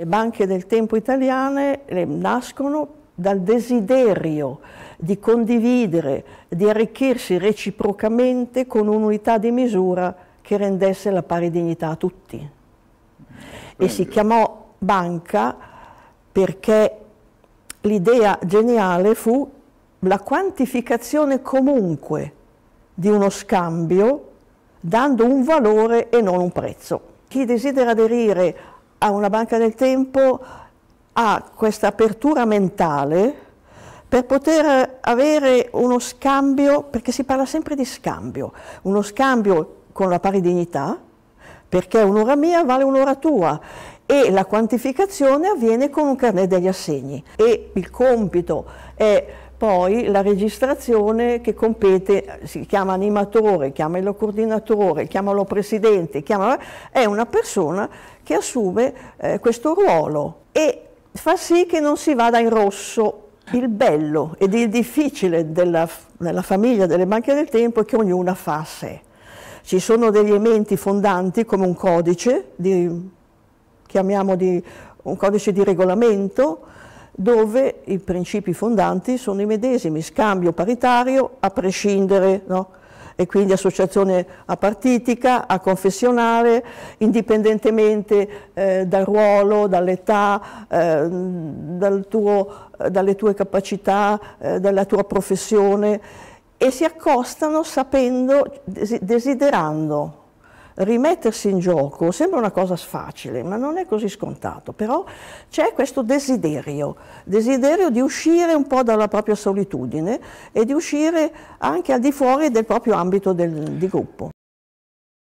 Le banche del tempo italiane nascono dal desiderio di condividere, di arricchirsi reciprocamente con un'unità di misura che rendesse la pari dignità a tutti. E si chiamò banca perché l'idea geniale fu la quantificazione comunque di uno scambio dando un valore e non un prezzo. Chi desidera aderire a una banca del tempo ha questa apertura mentale per poter avere uno scambio, perché si parla sempre di scambio, uno scambio con la pari dignità, perché un'ora mia vale un'ora tua e la quantificazione avviene con un carnet degli assegni e il compito è poi la registrazione che compete, si chiama animatore, chiama il coordinatore, chiamalo presidente, chiamalo, è una persona che assume eh, questo ruolo e fa sì che non si vada in rosso. Il bello ed il difficile della, della famiglia delle banche del tempo è che ognuna fa a sé. Ci sono degli elementi fondanti come un codice, di, chiamiamo di, un codice di regolamento, dove i principi fondanti sono i medesimi, scambio paritario a prescindere, no? e quindi associazione a partitica, a confessionale, indipendentemente eh, dal ruolo, dall'età, eh, dal dalle tue capacità, eh, dalla tua professione e si accostano sapendo, desiderando rimettersi in gioco sembra una cosa facile, ma non è così scontato, però c'è questo desiderio, desiderio di uscire un po' dalla propria solitudine e di uscire anche al di fuori del proprio ambito del, di gruppo.